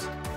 Thank you.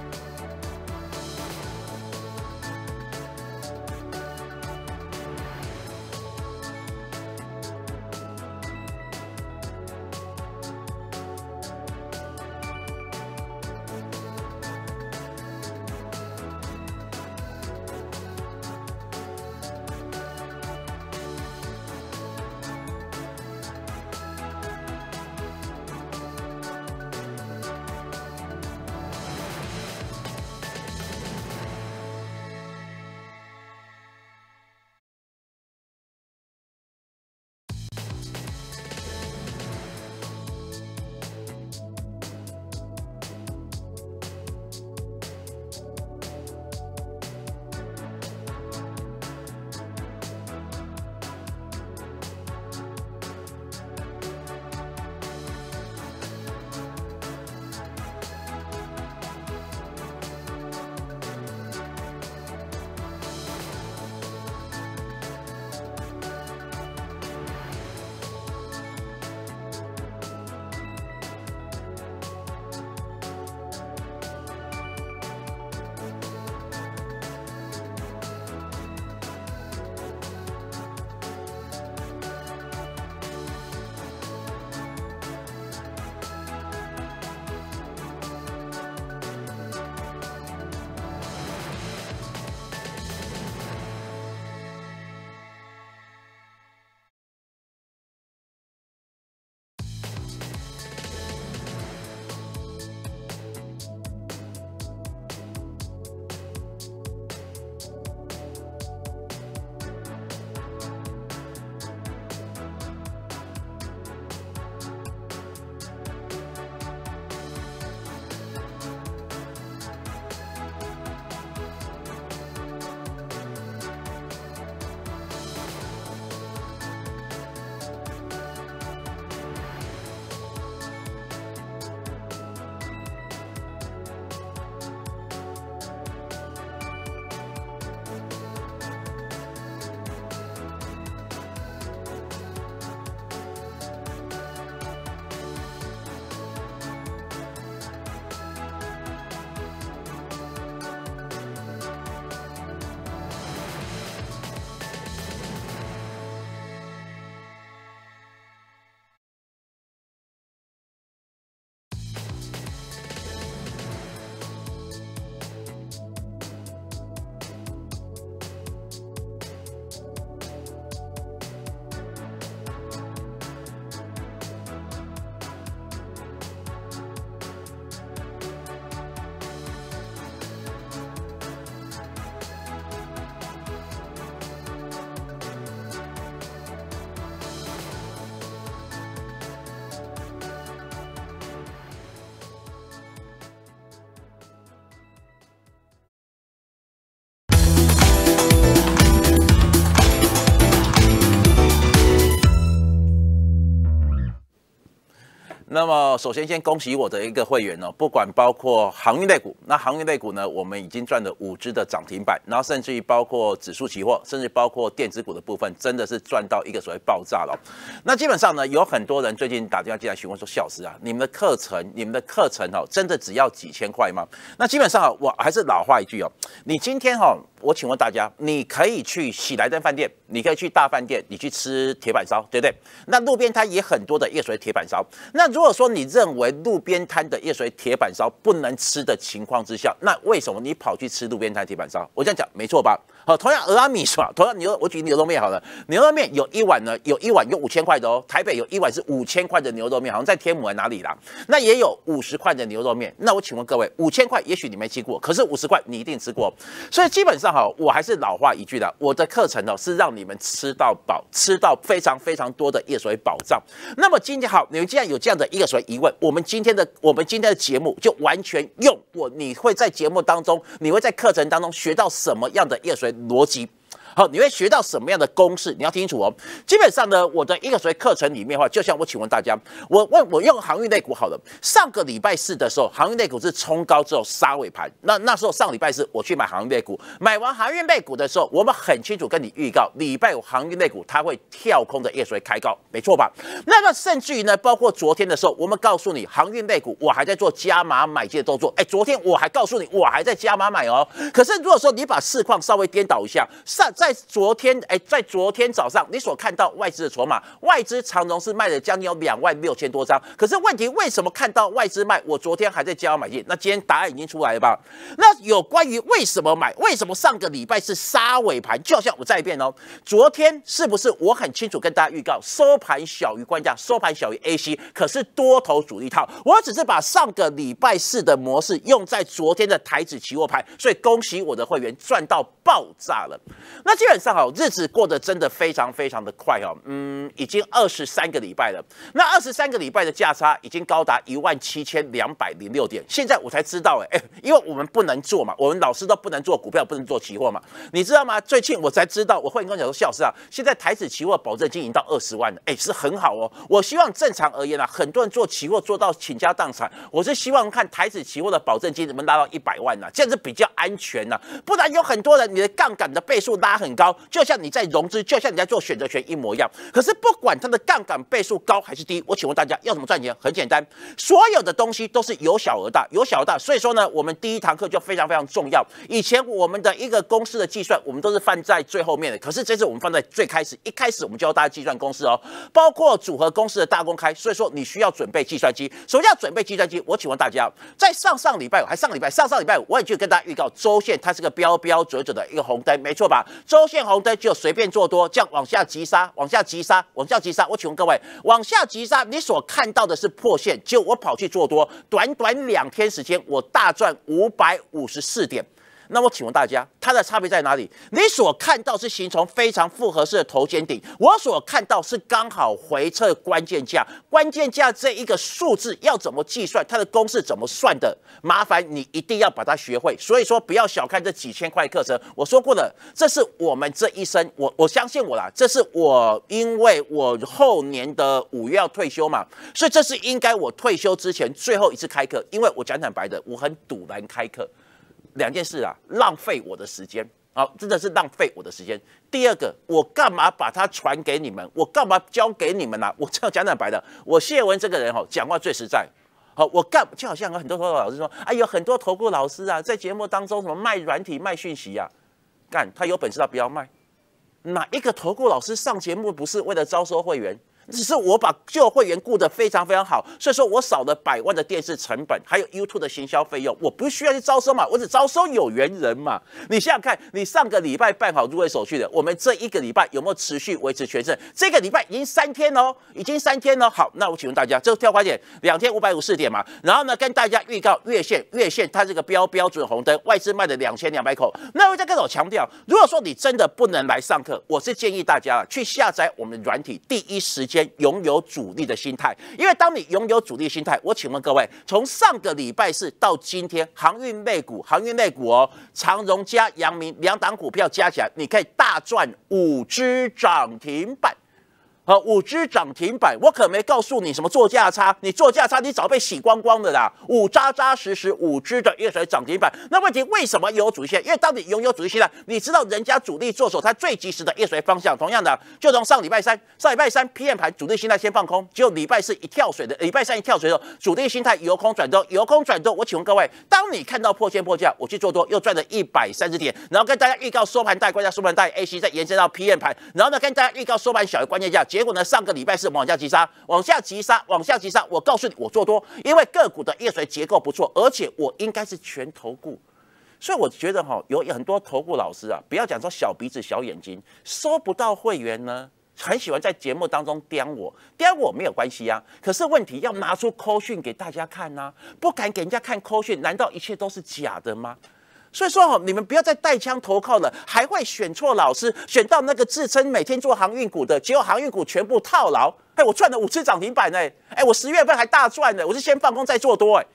那么首先先恭喜我的一个会员哦，不管包括航运类股，那航运类股呢，我们已经赚了五只的涨停板，然后甚至于包括指数期货，甚至包括电子股的部分，真的是赚到一个所谓爆炸了。那基本上呢，有很多人最近打电话进来询问说，小石啊，你们的课程，你们的课程哦，真的只要几千块吗？那基本上哈，我还是老话一句哦，你今天哈，我请问大家，你可以去喜来登饭店，你可以去大饭店，你去吃铁板烧，对不对？那路边它也很多的，也所于铁板烧。那如果说你认为路边摊的夜水铁板烧不能吃的情况之下，那为什么你跑去吃路边摊铁板烧？我这样讲没错吧？好，同样拉米是吧？同样牛，我举牛肉面好了。牛肉面有一碗呢，有一碗有五千块的哦。台北有一碗是五千块的牛肉面，好像在天母还哪里啦？那也有五十块的牛肉面。那我请问各位，五千块也许你没吃过，可是五十块你一定吃过。所以基本上哈，我还是老话一句的，我的课程呢是让你们吃到饱，吃到非常非常多的叶水宝藏。那么今天好，你们既然有这样的所水疑问，我们今天的我们今天的节目就完全用我，你会在节目当中，你会在课程当中学到什么样的叶水？逻辑。好，你会学到什么样的公式？你要听清楚哦。基本上呢，我的一个所谓课程里面的话，就像我请问大家，我问我用航运类股好了。上个礼拜四的时候，航运类股是冲高之后杀尾盘。那那时候上礼拜四我去买航运类股，买完航运类股的时候，我们很清楚跟你预告，礼拜五航运类股它会跳空的所学开高，没错吧？那个甚至于呢，包括昨天的时候，我们告诉你航运类股，我还在做加码买进的动作。哎，昨天我还告诉你，我还在加码买哦。可是如果说你把市况稍微颠倒一下，上。在昨天，哎，在昨天早上，你所看到外资的筹码，外资长荣是卖了将近有两万六千多张。可是问题，为什么看到外资卖？我昨天还在加买进。那今天答案已经出来了吧？那有关于为什么买？为什么上个礼拜是杀尾盘？就像我再一遍哦，昨天是不是我很清楚跟大家预告，收盘小于关价，收盘小于 A C，可是多头主力套。我只是把上个礼拜四的模式用在昨天的台子期货盘，所以恭喜我的会员赚到爆炸了。那。那基本上哈，日子过得真的非常非常的快哦，嗯，已经二十三个礼拜了。那二十三个礼拜的价差已经高达一万七千两百零六点。现在我才知道哎，因为我们不能做嘛，我们老师都不能做股票，不能做期货嘛，你知道吗？最近我才知道，我换跟你说，肖笑师啊，现在台子期货保证金已经到二十万了，哎，是很好哦。我希望正常而言啊，很多人做期货做到倾家荡产，我是希望看台子期货的保证金能不能拉到一百万呢？这样子比较安全呢，不然有很多人你的杠杆的倍数拉。很高，就像你在融资，就像你在做选择权一模一样。可是不管它的杠杆倍数高还是低，我请问大家要怎么赚钱？很简单，所有的东西都是由小而大，由小而大。所以说呢，我们第一堂课就非常非常重要。以前我们的一个公司的计算，我们都是放在最后面的。可是这次我们放在最开始，一开始我们教大家计算公式哦，包括组合公式的大公开。所以说你需要准备计算机，首先要准备计算机。我请问大家，在上上礼拜，还上礼拜，上上礼拜五，我也去跟大家预告，周线它是个标标准准的一个红灯，没错吧？收线红灯就随便做多，这样往下急杀，往下急杀，往下急杀。我请问各位，往下急杀，你所看到的是破线，就我跑去做多，短短两天时间，我大赚五百五十四点。那么请问大家，它的差别在哪里？你所看到是形成非常复合式的头肩顶，我所看到是刚好回撤关键价。关键价这一个数字要怎么计算？它的公式怎么算的？麻烦你一定要把它学会。所以说，不要小看这几千块课程。我说过了，这是我们这一生，我我相信我啦，这是我，因为我后年的五月要退休嘛，所以这是应该我退休之前最后一次开课。因为我讲坦白的，我很赌难开课。两件事啊，浪费我的时间好，真的是浪费我的时间。第二个，我干嘛把它传给你们？我干嘛交给你们呢？我这样讲讲白的，我谢文这个人哦，讲话最实在。好，我干，就好像很多投顾老师说，哎，有很多投顾老师啊，在节目当中什么卖软体、卖讯息啊，干他有本事他不要卖，哪一个投顾老师上节目不是为了招收会员？只是我把旧会员顾得非常非常好，所以说我少了百万的电视成本，还有 YouTube 的行销费用，我不需要去招收嘛，我只招收有缘人嘛。你想想看，你上个礼拜办好入会手续的，我们这一个礼拜有没有持续维持全胜？这个礼拜已经三天哦，已经三天了。好，那我请问大家，这个跳快点两天五百五十点嘛？然后呢，跟大家预告月线，月线它这个标标准红灯，外资卖的两千两百口。那我再跟我强调，如果说你真的不能来上课，我是建议大家去下载我们的软体，第一时间。先拥有主力的心态，因为当你拥有主力心态，我请问各位，从上个礼拜四到今天，航运类股、航运类股哦，长荣加阳明两档股票加起来，你可以大赚五只涨停板。和五只涨停板，我可没告诉你什么做价差，你做价差你早被洗光光了啦。五扎扎实实五只的月水涨停板，那问题为什么有主线？因为当你拥有主力线了，你知道人家主力做手他最及时的月水方向。同样的，就从上礼拜三，上礼拜三 PM 盘主力心态先放空，只有礼拜四一跳水的，礼拜三一跳水候，主力心态由空转多，由空转多。我请问各位，当你看到破线破价，我去做多又赚了一百三十点，然后跟大家预告收盘带关键价，收盘带 AC 再延伸到 PM 盘，然后呢跟大家预告收盘小于关键价。结果呢？上个礼拜是往下急杀，往下急杀，往下急杀。我告诉你，我做多，因为个股的业随结构不错，而且我应该是全投顾。所以我觉得哈，有很多投顾老师啊，不要讲说小鼻子小眼睛收不到会员呢，很喜欢在节目当中刁我，刁我没有关系啊。可是问题要拿出科讯给大家看呐，不敢给人家看科讯，难道一切都是假的吗？所以说哦，你们不要再带枪投靠了，还会选错老师，选到那个自称每天做航运股的，结果航运股全部套牢。哎，我赚了五次涨停板呢！哎，我十月份还大赚呢，我是先放空再做多。哎，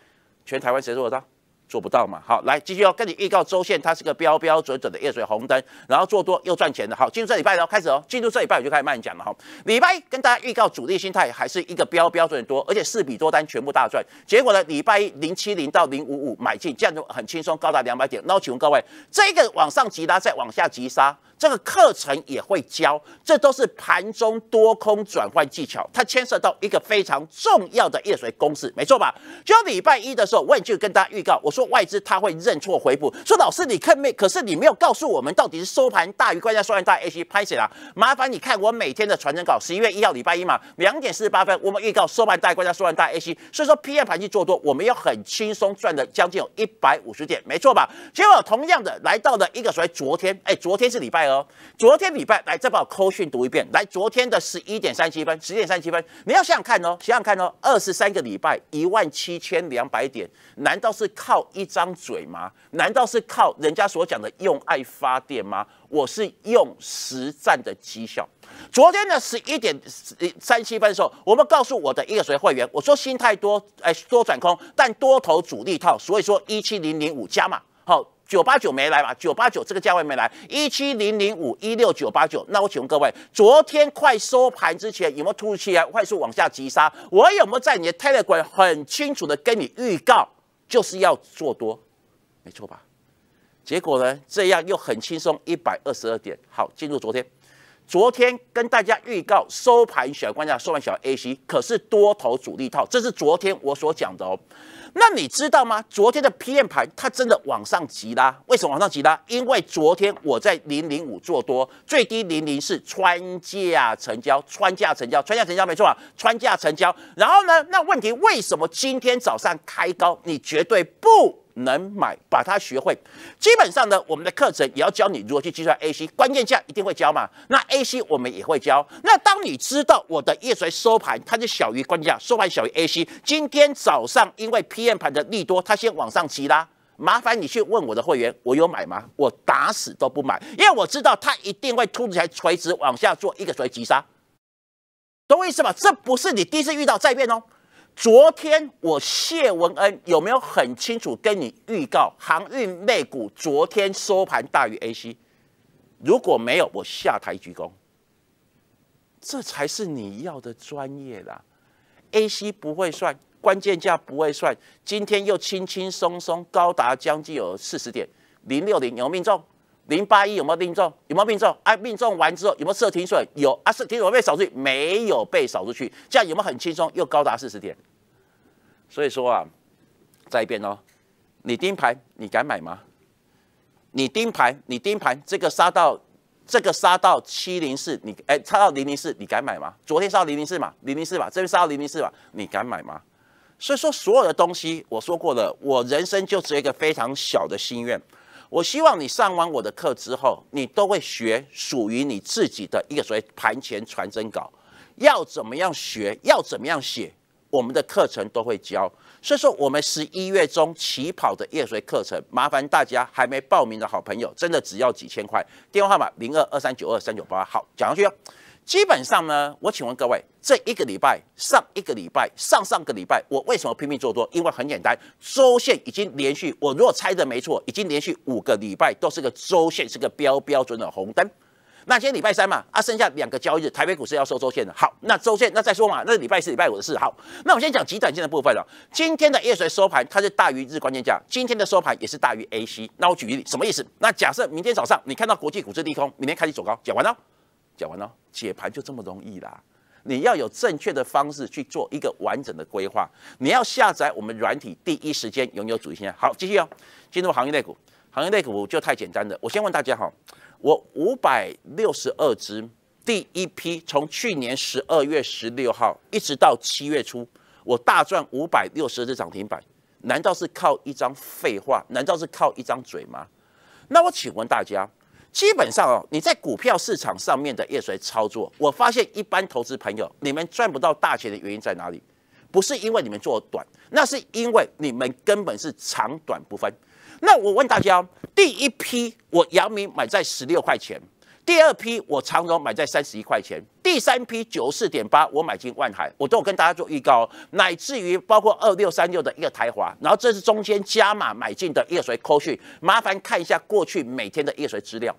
全台湾谁做得到？做不到嘛？好，来继续哦，跟你预告周线，它是个标标准准的夜水红灯，然后做多又赚钱的。好，进入这礼拜了，开始哦，进入这礼拜我就开始慢讲了哈。礼拜一跟大家预告主力心态还是一个标标准多，而且四比多单全部大赚。结果呢，礼拜一零七零到零五五买进，这样就很轻松，高达两百点。那我请问各位，这个往上急拉再往下急杀？这个课程也会教，这都是盘中多空转换技巧，它牵涉到一个非常重要的业水公式，没错吧？就礼拜一的时候，我就跟大家预告，我说外资他会认错回补，说老师你看没？可是你没有告诉我们到底是收盘大于关家收盘大于 AC 拍谁了？麻烦你看我每天的传真稿，十一月一号礼拜一嘛，两点四十八分，我们预告收盘大于关家收盘大于 AC，所以说 PM 盘去做多，我们要很轻松赚的将近有一百五十点，没错吧？结果同样的来到了一个所谓昨天，哎，昨天是礼拜。哦，昨天礼拜来再把我扣讯读一遍。来，昨天的十一点三七分，十点三七分，你要想想看哦，想想看哦，二十三个礼拜一万七千两百点，难道是靠一张嘴吗？难道是靠人家所讲的用爱发电吗？我是用实战的绩效。昨天的十一点三七分的时候，我们告诉我的一谁会员，我说心态多，哎，多转空，但多头主力套，所以说一七零零五加码。九八九没来吧？九八九这个价位没来，一七零零五一六九八九。那我请问各位，昨天快收盘之前有没有突如其来快速往下急杀？我有没有在你的 Telegram 很清楚的跟你预告，就是要做多，没错吧？结果呢，这样又很轻松一百二十二点。好，进入昨天。昨天跟大家预告收盘小关价，收盘小 A C，可是多头主力套，这是昨天我所讲的哦。那你知道吗？昨天的 PM 盘它真的往上急啦？为什么往上急啦？因为昨天我在零零五做多，最低零零是穿价成交，穿价成交，穿价成交没错啊，穿价成交。然后呢，那问题为什么今天早上开高？你绝对不。能买，把它学会。基本上呢，我们的课程也要教你如何去计算 AC 关键价，一定会教嘛。那 AC 我们也会教。那当你知道我的夜衰收盘它是小于关键价，收盘小于 AC，今天早上因为 PM 盘的利多，它先往上急拉。麻烦你去问我的会员，我有买吗？我打死都不买，因为我知道它一定会突起来垂直往下做一个衰急杀。意思么？这不是你第一次遇到再变哦。昨天我谢文恩有没有很清楚跟你预告航运类股昨天收盘大于 A C？如果没有，我下台鞠躬。这才是你要的专业啦。A C 不会算，关键价不会算，今天又轻轻松松高达将近有四十点零六零，有命中。零八一有没有命中？有没有命中？哎，命中完之后有没有设停损？有啊，设停损被扫出去，没有被扫出去，这样有没有很轻松？又高达四十点。所以说啊，再一遍哦，你盯盘，你敢买吗？你盯盘，你盯盘，这个杀到，这个杀到七零四，你哎，杀到零零四，你敢买吗？昨天杀到零零四嘛，零零四嘛，这边杀到零零四嘛，你敢买吗？所以说，所有的东西我说过了，我人生就是一个非常小的心愿。我希望你上完我的课之后，你都会学属于你自己的一个所谓盘前传真稿，要怎么样学，要怎么样写，我们的课程都会教。所以说，我们十一月中起跑的夜锤课程，麻烦大家还没报名的好朋友，真的只要几千块。电话号码零二二三九二三九八，好讲上去哦。基本上呢，我请问各位，这一个礼拜、上一个礼拜、上上个礼拜，我为什么拼命做多？因为很简单，周线已经连续，我如果猜的没错，已经连续五个礼拜都是个周线，是个标标准的红灯。那今天礼拜三嘛，啊，剩下两个交易日，台北股市要收周线的。好，那周线那再说嘛，那礼拜四、礼拜五的事。好，那我先讲极短线的部分了。今天的夜水收盘，它是大于日关键价，今天的收盘也是大于 AC。那我举一例，什么意思？那假设明天早上你看到国际股市低空，明天开始走高，讲完了。讲完了，解盘就这么容易啦！你要有正确的方式去做一个完整的规划，你要下载我们软体，第一时间拥有主线。好，继续哦，进入行业内股。行业内股就太简单了。我先问大家哈，我五百六十二只第一批，从去年十二月十六号一直到七月初，我大赚五百六十只涨停板，难道是靠一张废话？难道是靠一张嘴吗？那我请问大家。基本上哦，你在股票市场上面的业随操作，我发现一般投资朋友你们赚不到大钱的原因在哪里？不是因为你们做短，那是因为你们根本是长短不分。那我问大家哦，第一批我姚明买在十六块钱。第二批我长融买在三十一块钱，第三批九四点八我买进万海，我都有跟大家做预告，哦，乃至于包括二六三六的一个台华，然后这是中间加码买进的叶水 c o c h 麻烦看一下过去每天的叶水资料。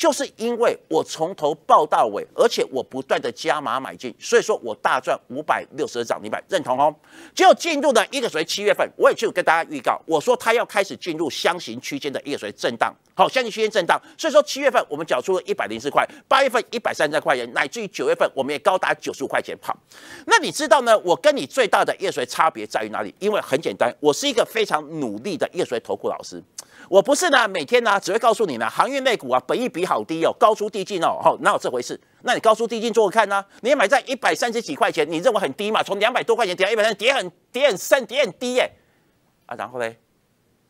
就是因为我从头报到尾，而且我不断的加码买进，所以说我大赚五百六十个涨，停板，认同哦。就进入了一个谓七月份，我也就跟大家预告，我说它要开始进入箱形区间的所水震荡。好，箱形区间震荡，所以说七月份我们缴出了一百零四块，八月份一百三十三块钱，乃至于九月份我们也高达九十五块钱跑。那你知道呢？我跟你最大的液水差别在于哪里？因为很简单，我是一个非常努力的液水投顾老师。我不是呢，每天呢只会告诉你呢，航运类股啊，本益比好低哦，高出低进哦，好哪有这回事？那你高出低进做我看呢？你买在一百三十几块钱，你认为很低嘛？从两百多块钱跌一百三，跌很跌很深，跌很低耶！啊，然后嘞，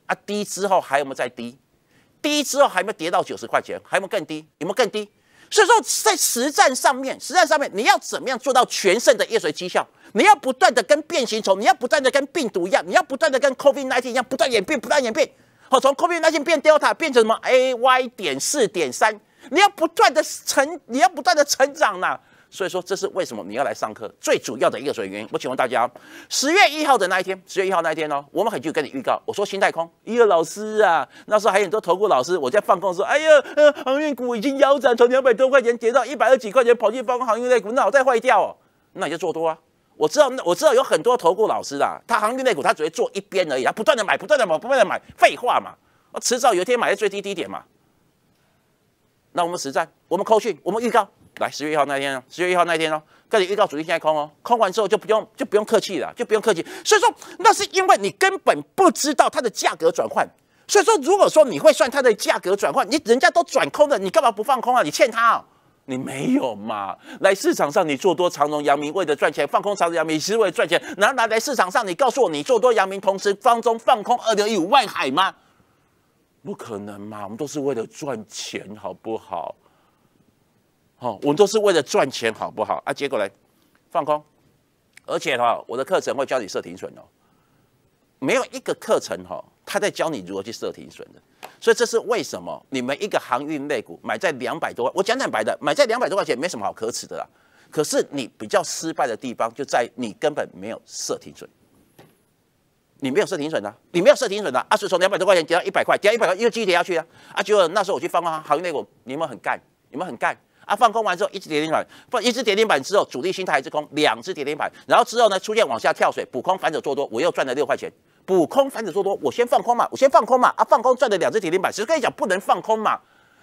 啊低之后还有没有再低？低之后还有没有跌到九十块钱？还有没有更低？有没有更低？所以说在实战上面，实战上面你要怎么样做到全胜的业水绩效？你要不断的跟变形虫，你要不断的跟病毒一样，你要不断的跟 COVID n i n e t 一样，不断演变，不断演变。好，从空币那些变 delta 变成什么 ay 点四点三，你要不断的成，你要不断的成长呐。所以说，这是为什么你要来上课最主要的一个原因。我请问大家，十月一号的那一天，十月一号那一天哦，我们很就跟你预告，我说新太空，一个老师啊，那时候还有很多投顾老师我在放空说，哎呀，航运股已经腰斩，从两百多块钱跌到一百二十几块钱，跑去放空航运类股，脑袋坏掉哦，那你就做多啊。我知道，那我知道有很多投顾老师啊，他行情内股，他只会做一边而已，他不断的买，不断的买，不断的买，废话嘛，迟早有一天买在最低低点嘛。那我们实战，我们扣去，我们预告，来十月一号那天十月一号那天哦，跟你预告主力在空哦，空完之后就不用，就不用客气了，就不用客气。所以说，那是因为你根本不知道它的价格转换。所以说，如果说你会算它的价格转换，你人家都转空了，你干嘛不放空啊？你欠他啊？你没有嘛？来市场上你做多长荣、杨明，为了赚钱放空长荣、杨明，是为了赚钱。那拿来市场上，你告诉我，你做多杨明，同时方中放空二点一五万海吗？不可能嘛！我们都是为了赚钱，好不好？好，我们都是为了赚钱，好不好啊？结果来放空，而且哈，我的课程会教你设停损哦。没有一个课程哈。他在教你如何去设停损的，所以这是为什么你们一个航运类股买在两百多，我讲坦白的，买在两百多块钱没什么好可耻的啦。可是你比较失败的地方就在你根本没有设停损，你没有设停损的，你没有设停损的啊！所以从两百多块钱跌到一百块，跌到一百块又继续跌下去了啊！结果那时候我去放空航运类股，你们很干，你们很干啊！放空完之后一直跌停板，放一直跌停板之后主力心态一直空，两只跌停板，然后之后呢出现往下跳水，补空反手做多，我又赚了六块钱。补空反手做多，我先放空嘛，我先放空嘛，啊放空赚了两只跌停板，其实跟你讲不能放空嘛，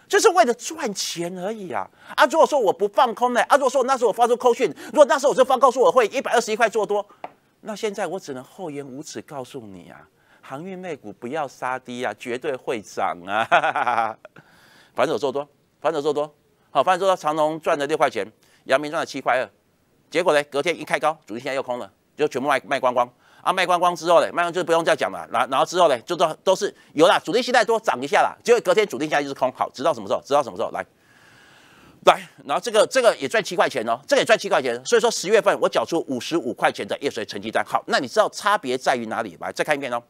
就是为了赚钱而已啊，啊如果说我不放空呢，啊如果说那时候我发出口讯，如果那时候我就发告诉我会一百二十一块做多，那现在我只能厚颜无耻告诉你啊，航运类股不要杀低啊，绝对会涨啊，反手做多，反手做多，好，反手做多，长隆赚了六块钱，扬明赚了七块二，结果呢隔天一开高，主力现在又空了，就全部卖卖光光。啊，卖光光之后呢，卖光就不用再讲了。然然后之后呢，就都都是有了主力期待多涨一下了，结果隔天主力下就是空，好，直到什么时候？直到什么时候？来，来，然后这个这个也赚七块钱哦，这也赚七块钱。所以说十月份我缴出五十五块钱的夜水成绩单。好，那你知道差别在于哪里？来，再看一遍哦。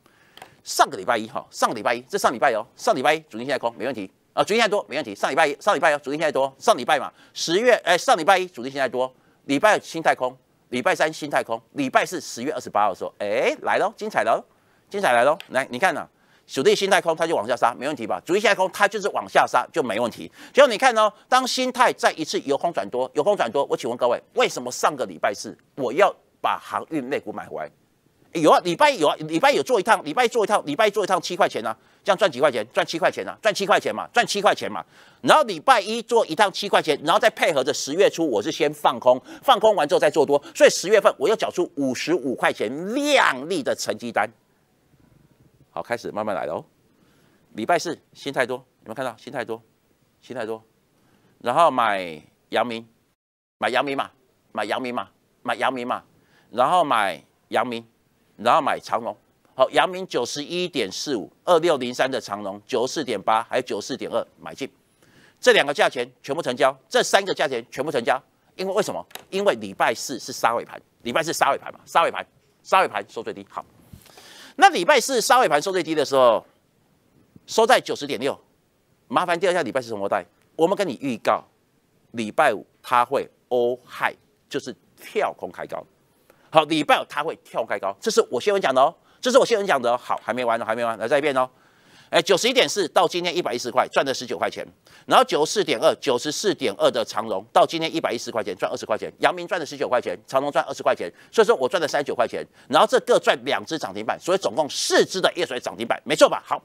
上个礼拜一哈，上礼拜一，这上礼拜哦，上礼拜一主力在空没问题啊，主力在多没问题。上礼拜一，上礼拜哦，主力现在多，上礼拜嘛，十月哎，上礼拜一主力现在多，礼拜新太空。礼拜三新太空，礼拜四十月二十八号说，哎，来喽，精彩喽，精彩来喽，来，你看呐，主力新太空它就往下杀，没问题吧？主力新太空它就是往下杀就没问题。结果你看哦，当心态再一次由空转多，由空转多，我请问各位，为什么上个礼拜四我要把航运内股买回？有啊，礼拜有啊，礼拜有做一趟，礼拜做一趟，礼拜做一趟，七块钱啊，这样赚几块钱？赚七块钱啊，赚七块钱嘛，赚七块钱嘛。然后礼拜一做一趟七块钱，然后再配合着十月初，我是先放空，放空完之后再做多，所以十月份我又缴出五十五块钱亮丽的成绩单。好，开始慢慢来喽。礼拜四，心太多，有没有看到心太多？心太多，然后买杨明，买杨明嘛，买杨明嘛，买杨明嘛，然后买杨明。然后买长龙。好，阳明九十一点四五二六零三的长龙，九十四点八，还有九十四点二，买进，这两个价钱全部成交，这三个价钱全部成交，因为为什么？因为礼拜四是杀尾盘，礼拜四杀尾盘嘛，杀尾盘，杀尾盘收最低，好，那礼拜四杀尾盘收最低的时候，收在九十点六，麻烦调一下礼拜四什么单，我们跟你预告，礼拜五它会欧 l 就是跳空开高。好，礼拜五它会跳开高，这是我新闻讲的哦，这是我新闻讲的哦。好，还没完呢，还没完，来再一遍哦。哎，九十一点四到今天一百一十块，赚了十九块钱。然后九十四点二，九十四点二的长荣到今天一百一十块钱，赚二十块钱。杨明赚了十九块钱，长荣赚二十块钱，所以说我赚了三十九块钱。然后这各赚两只涨停板，所以总共四只的叶水涨停板，没错吧？好，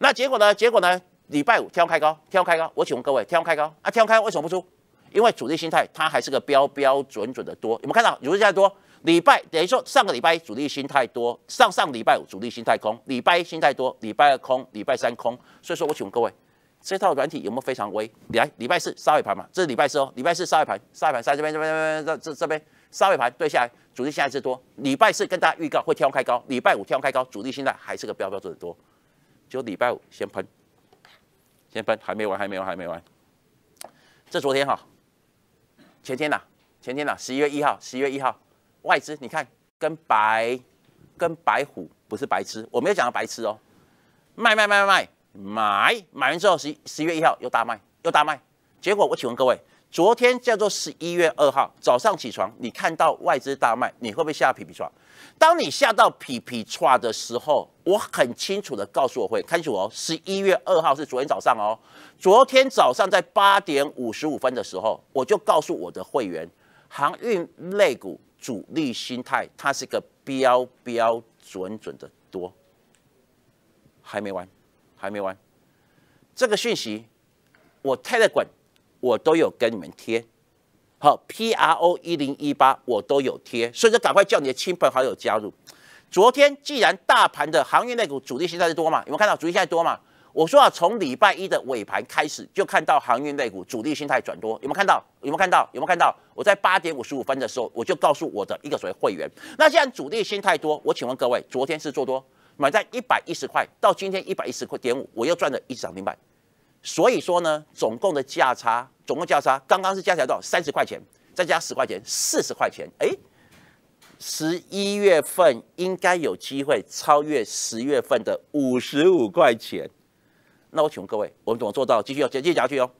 那结果呢？结果呢？礼拜五跳开高，跳开高，我请问各位，跳开高啊？空开高为什么不出？因为主力心态它还是个标标准准的多，有没有看到有，力在多？礼拜等于说上个礼拜主力心太多，上上礼拜五主力心太空，礼拜一心太多，礼拜二空，礼拜三空，所以说我请问各位，这套软体有没有非常微？来礼拜四沙尾盘嘛，这是礼拜四哦，礼拜四沙尾盘，沙尾盘杀这边这边这边这这这边沙尾盘对下来，主力下一次多。礼拜四跟大家预告会跳开高，礼拜五跳开高，主力心态还是个标标准的多，就礼拜五先喷，先喷还没完还没完还没完，这昨天哈，前天呐前天呐十一月一号十一月一号。外资，你看跟白，跟白虎不是白痴，我没有讲到白痴哦。卖卖卖卖卖，买买完之后十十一月一号又大卖，又大卖。结果我请问各位，昨天叫做十一月二号早上起床，你看到外资大卖，你会不会下皮皮 t r 当你下到皮皮 t 的时候，我很清楚的告诉我会看清楚哦。十一月二号是昨天早上哦，昨天早上在八点五十五分的时候，我就告诉我的会员航运类股。主力心态，它是一个标标准准的多，还没完，还没完，这个讯息我 r a 滚，我都有跟你们贴，好，P R O 一零一八我都有贴，所以就赶快叫你的亲朋好友加入。昨天既然大盘的行业内股主力心态多嘛，有没有看到主力心态多嘛？我说啊，从礼拜一的尾盘开始，就看到航运类股主力心态转多，有没有看到？有没有看到？有没有看到？我在八点五十五分的时候，我就告诉我的一个所谓会员，那既然主力心态多，我请问各位，昨天是做多，买在一百一十块，到今天一百一十块点五，我又赚了一涨停板。所以说呢，总共的价差，总共价差，刚刚是加起来少？三十块钱，再加十块钱，四十块钱。哎，十一月份应该有机会超越十月份的五十五块钱。那我请问各位，我们怎么做到？继续要解解下去哦。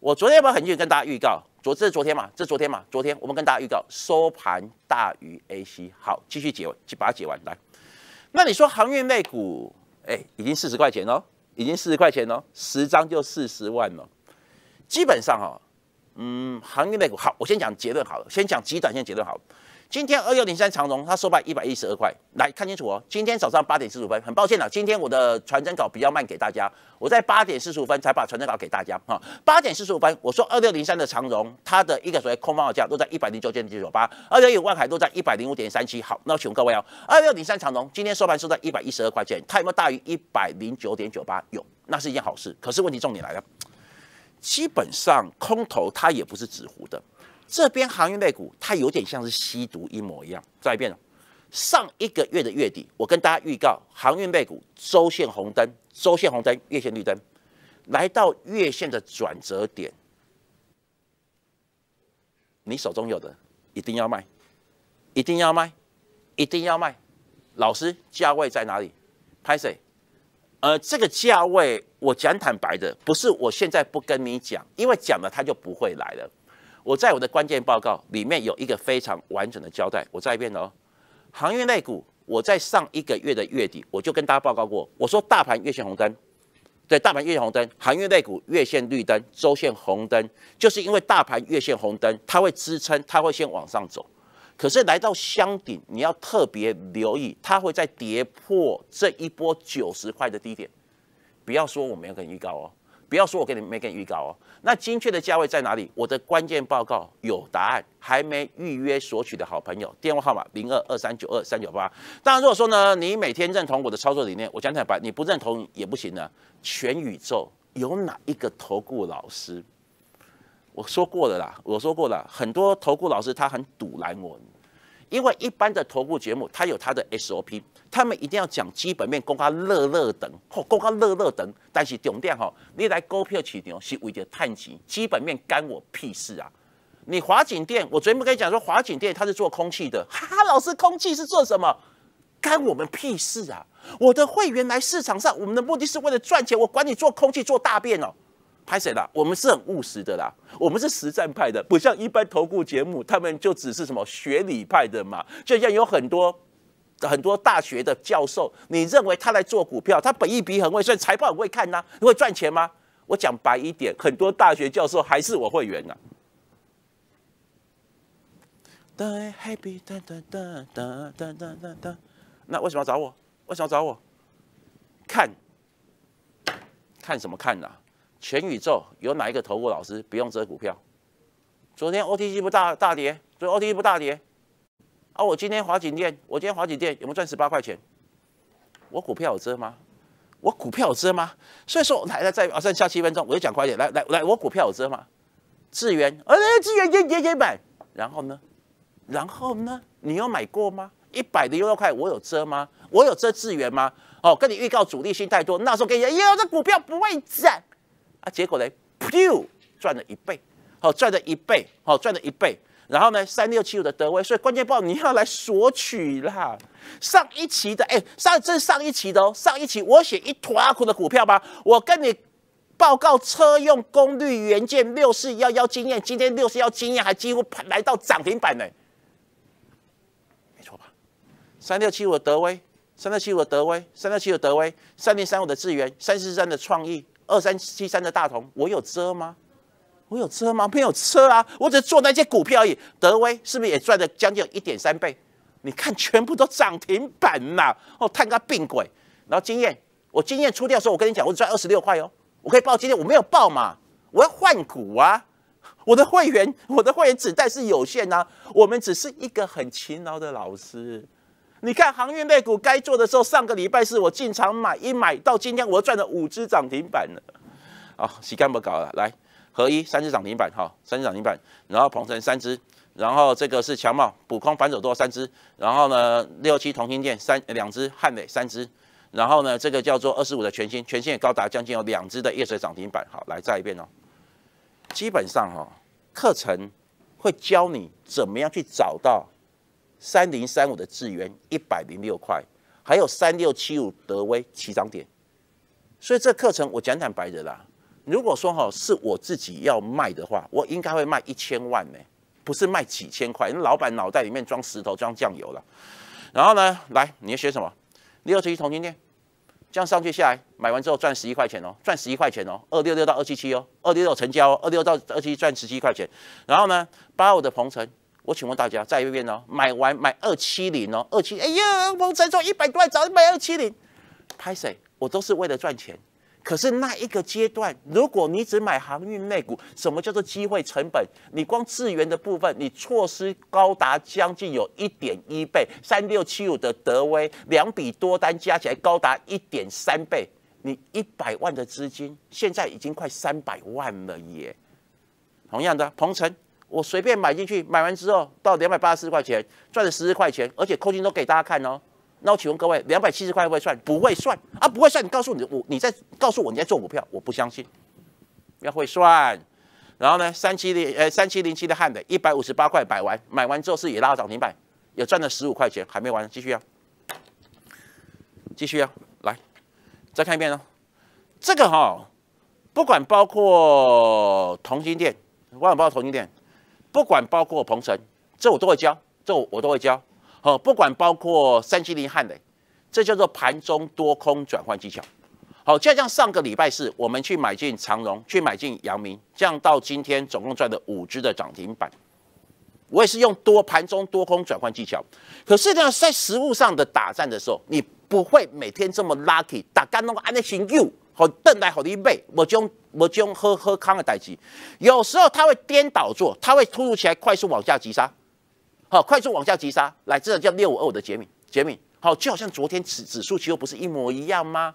我昨天有很运跟大家预告，昨这是昨天嘛？这是昨天嘛？昨天我们跟大家预告收盘大于 AC，好，继续解，去把它解完来。那你说航运类股，哎，已经四十块钱喽，已经四十块钱喽，十张就四十万喽。基本上哈，嗯，航运类股好，我先讲结论好了，先讲极短线结论好。了。今天二六零三长荣它收盘一百一十二块，来看清楚哦。今天早上八点四十五分，很抱歉了，今天我的传真稿比较慢，给大家，我在八点四十五分才把传真稿给大家哈。八点四十五分，我说二六零三的长荣，它的一个所谓空方的价都在一百零九点九八，二六五万海都在一百零五点三七。好，那我请问各位哦，二六零三长荣今天收盘收在一百一十二块钱，它有没有大于一百零九点九八？有，那是一件好事。可是问题重点来了，基本上空头它也不是纸糊的。这边航运类股，它有点像是吸毒一模一样。再一遍，上一个月的月底，我跟大家预告，航运类股周线红灯，周线红灯，月线绿灯，来到月线的转折点，你手中有的一定要卖，一定要卖，一定要卖。老师，价位在哪里？拍谁？呃，这个价位，我讲坦白的，不是我现在不跟你讲，因为讲了它就不会来了。我在我的关键报告里面有一个非常完整的交代，我再一遍哦，航运类股我在上一个月的月底我就跟大家报告过，我说大盘月线红灯，对，大盘月线红灯，航运类股月线绿灯，周线红灯，就是因为大盘月线红灯，它会支撑，它会先往上走，可是来到箱顶，你要特别留意，它会在跌破这一波九十块的低点，不要说我没有跟预告哦。不要说我给你没给你预告哦，那精确的价位在哪里？我的关键报告有答案，还没预约索取的好朋友电话号码零二二三九二三九八。当然，如果说呢，你每天认同我的操作理念，我讲坦白，你不认同也不行呢。全宇宙有哪一个投顾老师？我说过了啦，我说过了，很多投顾老师他很堵拦我。因为一般的投顾节目，它有它的 SOP，他们一定要讲基本面公告乐乐等或公告乐乐等，但是重点哈，你来股票市场是为了探钱，基本面干我屁事啊！你华景店，我昨天不跟你讲说华景店它是做空气的，哈，老师空气是做什么？干我们屁事啊！我的会员来市场上，我们的目的是为了赚钱，我管你做空气做大便哦。拍谁啦？我们是很务实的啦，我们是实战派的，不像一般投顾节目，他们就只是什么学理派的嘛。就像有很多很多大学的教授，你认为他来做股票，他本意比很会算财报，很会看呐，会赚钱吗？我讲白一点，很多大学教授还是我会员呐。那为什么要找我？为什么要找我？看看什么看呐？全宇宙有哪一个投顾老师不用遮股票？昨天 O T C 不大大跌，昨天 O T C 不大跌，啊！我今天华景店，我今天华景店有没有赚十八块钱？我股票有遮吗？我股票有遮吗？所以说，来来再啊，剩下七分钟，我就讲快一点。来来来，我股票有遮吗？智源，哎，志源也也也买。然后呢？然后呢？你有买过吗？一百的优六块，我有遮吗？我有遮资源吗？哦，跟你预告主力心太多，那时候跟你，哟，这股票不会涨。那结果呢？噗，赚了一倍，好赚了一倍，好赚了一倍。然后呢？三六七五的德威，所以关键报你要来索取啦。上一期的，哎，上是上一期的哦，上一期我写一坨阿苦的股票吗？我跟你报告车用功率元件六四幺幺经验，今天六四幺经验还几乎来到涨停板呢，没错吧？三六七五的德威，三六七五的德威，三六七五的德威，三零三五的智源，三四三的创意。二三七三的大同，我有遮吗？我有遮吗？没有遮啊！我只是做那些股票而已。德威是不是也赚了将近一点三倍？你看，全部都涨停板嘛！哦，探个病鬼。然后经验，我经验出掉的时候，我跟你讲，我赚二十六块哦。我可以报经验，我没有报嘛！我要换股啊！我的会员，我的会员子弹是有限呐。我们只是一个很勤劳的老师。你看航运类股该做的时候，上个礼拜是我进场买一买，到今天我赚了五只涨停板了。好，洗干不搞了，来合一三只涨停板，哈，三只涨停板，然后鹏城三只，然后这个是强茂补空反手多三只，然后呢六七同芯电三两只，汉美三支，然后呢这个叫做二十五的全新全新也高达将近有两支的夜水涨停板。好，来再一遍哦。基本上哈，课程会教你怎么样去找到。三零三五的智元一百零六块，还有三六七五德威起涨点，所以这课程我讲坦白的啦，如果说哈是我自己要卖的话，我应该会卖一千万呢，不是卖几千块，老板脑袋里面装石头装酱油了。然后呢，来你要学什么？六七同铜金店，这样上去下来，买完之后赚十一块钱哦，赚十一块钱哦，二六六到二七七哦，二六六成交哦，二六六到二七七赚十七块钱，然后呢，八五的鹏城。我请问大家再一遍哦，买完买二七零哦，二七哎呀，鹏程做一百多万，早就买二七零，拍谁？我都是为了赚钱。可是那一个阶段，如果你只买航运内股，什么叫做机会成本？你光资源的部分，你错失高达将近有一点一倍，三六七五的德威，两笔多单加起来高达一点三倍。你一百万的资金，现在已经快三百万了耶。同样的，鹏程。我随便买进去，买完之后到两百八十四块钱，赚了十四块钱，而且扣金都给大家看哦。那我请问各位，两百七十块会算不会算？啊，不会算！你告诉你我，你在告诉我你在做股票，我不相信要会算。然后呢，三七零呃三七零七的汉的，一百五十八块买完，买完之后是也拉涨停板，也赚了十五块钱，还没完，继续啊，继续啊，来再看一遍哦。这个哈，不管包括铜金店，不管包括铜金店。不管包括鹏城，这我都会教，这我我都会教。好，不管包括三七零、汉雷，这叫做盘中多空转换技巧。好，就像上个礼拜四，我们去买进长荣，去买进阳明，这样到今天总共赚了五只的涨停板。我也是用多盘中多空转换技巧。可是呢，在实物上的打战的时候，你不会每天这么 lucky，打干那个 a n you。好等来好的一倍，我就我就喝喝康的代机。有时候它会颠倒做，它会突如其来快速往下急杀。好，快速往下急杀，来，这个叫六五二五的杰米杰米。好，就好像昨天指指数其实不是一模一样吗？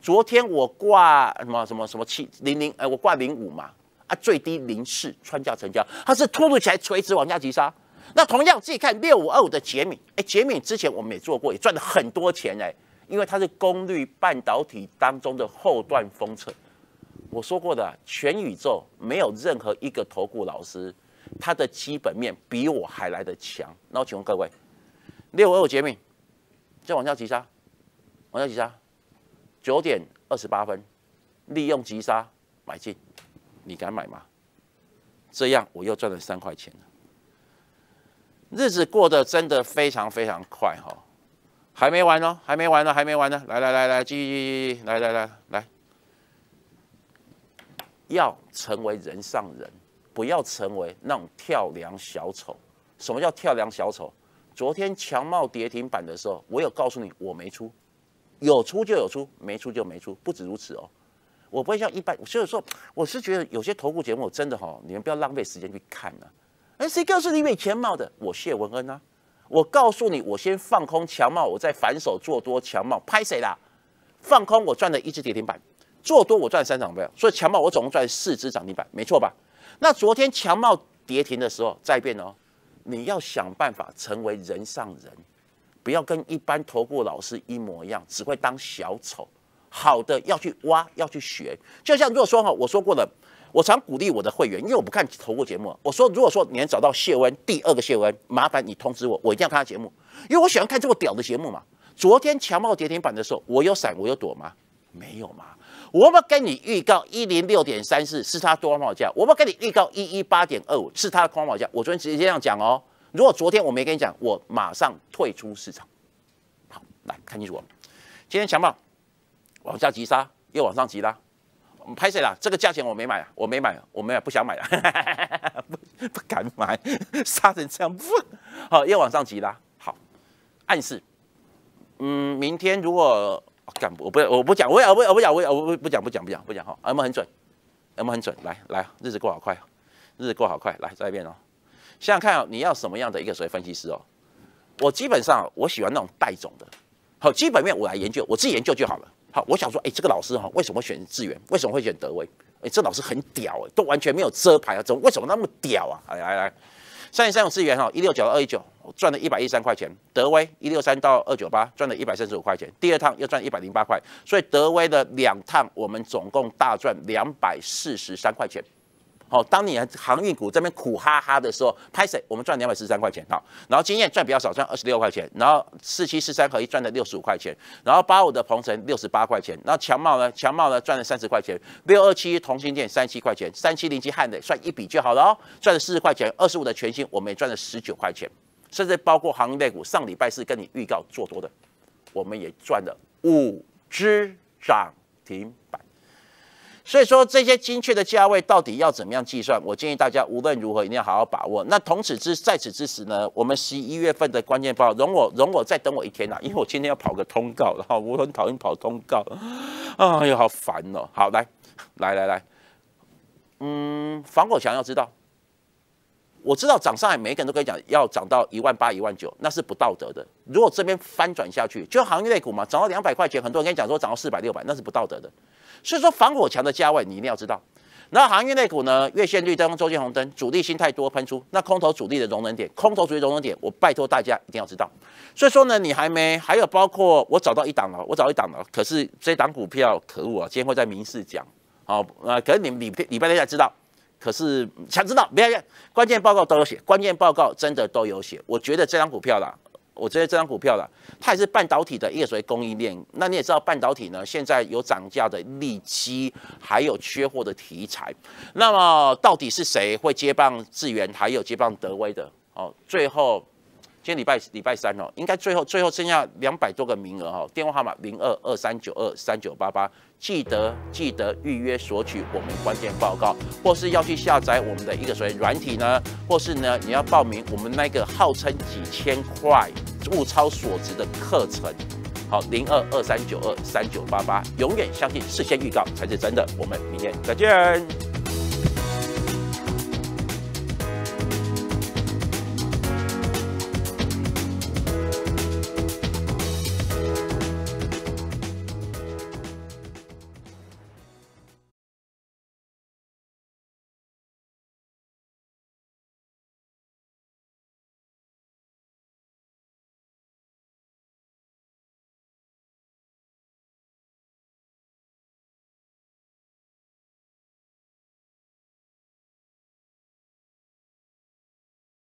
昨天我挂什么什么什么七零零，哎，我挂零五嘛，啊，最低零四穿价成交，它是突如其来垂直往下急杀。那同样自己看六五二五的杰米，哎，杰米之前我们也做过，也赚了很多钱哎。因为它是功率半导体当中的后段封测。我说过的，全宇宙没有任何一个投顾老师，他的基本面比我还来得强。那我请问各位，六二绝命再往下急杀，往下急杀，九点二十八分，利用急杀买进，你敢买吗？这样我又赚了三块钱了。日子过得真的非常非常快哈。还没完哦，还没完呢，还没完呢！来来来来，继续来来来来，要成为人上人，不要成为那种跳梁小丑。什么叫跳梁小丑？昨天强茂跌停板的时候，我有告诉你我没出，有出就有出，没出就没出。不止如此哦，我不会像一般，就是说，我是觉得有些投顾节目真的哈，你们不要浪费时间去看了。哎，谁告诉你没钱帽的？我谢文恩啊。我告诉你，我先放空强茂，我再反手做多强茂，拍谁啦？放空我赚了一只跌停板，做多我赚三涨停板，所以强茂我总共赚四只涨停板，没错吧？那昨天强茂跌停的时候再变哦，你要想办法成为人上人，不要跟一般投顾老师一模一样，只会当小丑。好的，要去挖，要去学，就像如果说哈，我说过了。我常鼓励我的会员，因为我不看投顾节目。我说，如果说你能找到谢温第二个谢温，麻烦你通知我，我一定要看他节目，因为我喜欢看这么屌的节目嘛。昨天强暴跌停板的时候，我有闪，我有躲吗？没有嘛。我要不跟你预告一零六点三四是它多方报价，我不跟你预告一一八点二五是它的空方报价。我昨天直接这样讲哦。如果昨天我没跟你讲，我马上退出市场。好，来看清楚，今天强暴往下急杀，又往上急拉。拍谁了？这个价钱我没买啊，我没买，我没不想买，不 不敢买，杀成这样不？好，又往上急了。好，暗示。嗯，明天如果敢，我不，我不讲，我也不，我不讲，我也不不不讲，不讲，不讲，不讲。好，M 很准，M 很准。来来，日子过好快，日子过好快。来再一遍哦。想想看，你要什么样的一个所谓分析师哦？我基本上我喜欢那种带种的。好，基本面我来研究，我自己研究就好了。好，我想说，哎，这个老师哈，为什么选智远？为什么会选德威？哎，这老师很屌哎，都完全没有遮牌啊，怎为什么那么屌啊？来来来，三零三午智源哈，一六九二一九，赚了一百一十三块钱；德威一六三到二九八，赚了一百三十五块钱。第二趟又赚一百零八块，所以德威的两趟我们总共大赚两百四十三块钱。好，当你航运股这边苦哈哈的时候，拍森我们赚两百四十三块钱，好，然后经验赚比较少，赚二十六块钱，然后四七四三合一赚了六十五块钱，然后八五的鹏城六十八块钱，然后强茂呢，强茂呢赚了三十块钱，六二七同心店三七块钱，三七零七汉的算一笔就好了哦，赚了四十块钱，二十五的全新我们也赚了十九块钱，甚至包括航运类股，上礼拜四跟你预告做多的，我们也赚了五只涨停板。所以说这些精确的价位到底要怎么样计算？我建议大家无论如何一定要好好把握。那同此之在此之时呢，我们十一月份的关键报，容我容我再等我一天呐，因为我今天要跑个通告，然后我很讨厌跑通告，哎呀，好烦哦。好来，来来来，嗯，防火墙要知道。我知道涨上海，每一个人都跟你讲要涨到一万八、一万九，那是不道德的。如果这边翻转下去，就行业类股嘛，涨到两百块钱，很多人跟你讲说涨到四百、六百，那是不道德的。所以说，防火墙的价位你一定要知道。然后行业类股呢，月线绿灯、周线红灯，主力心太多喷出，那空头主力的容忍点，空头主力容忍点，我拜托大家一定要知道。所以说呢，你还没还有包括我找到一档了，我找一档了，可是这档股票可恶啊，今天会在明示讲，好，呃，可能你礼礼拜天才知道。可是想知道，不要关键报告都有写，关键报告真的都有写。我觉得这张股票啦，我觉得这张股票啦，它也是半导体的一个所谓供应链。那你也知道，半导体呢现在有涨价的利基，还有缺货的题材。那么到底是谁会接棒致远，还有接棒德威的？哦，最后。今天礼拜礼拜三哦，应该最后最后剩下两百多个名额哈，电话号码零二二三九二三九八八，记得记得预约索取我们关键报告，或是要去下载我们的一个所谓软体呢，或是呢你要报名我们那个号称几千块物超所值的课程，好零二二三九二三九八八，永远相信事先预告才是真的，我们明天再见。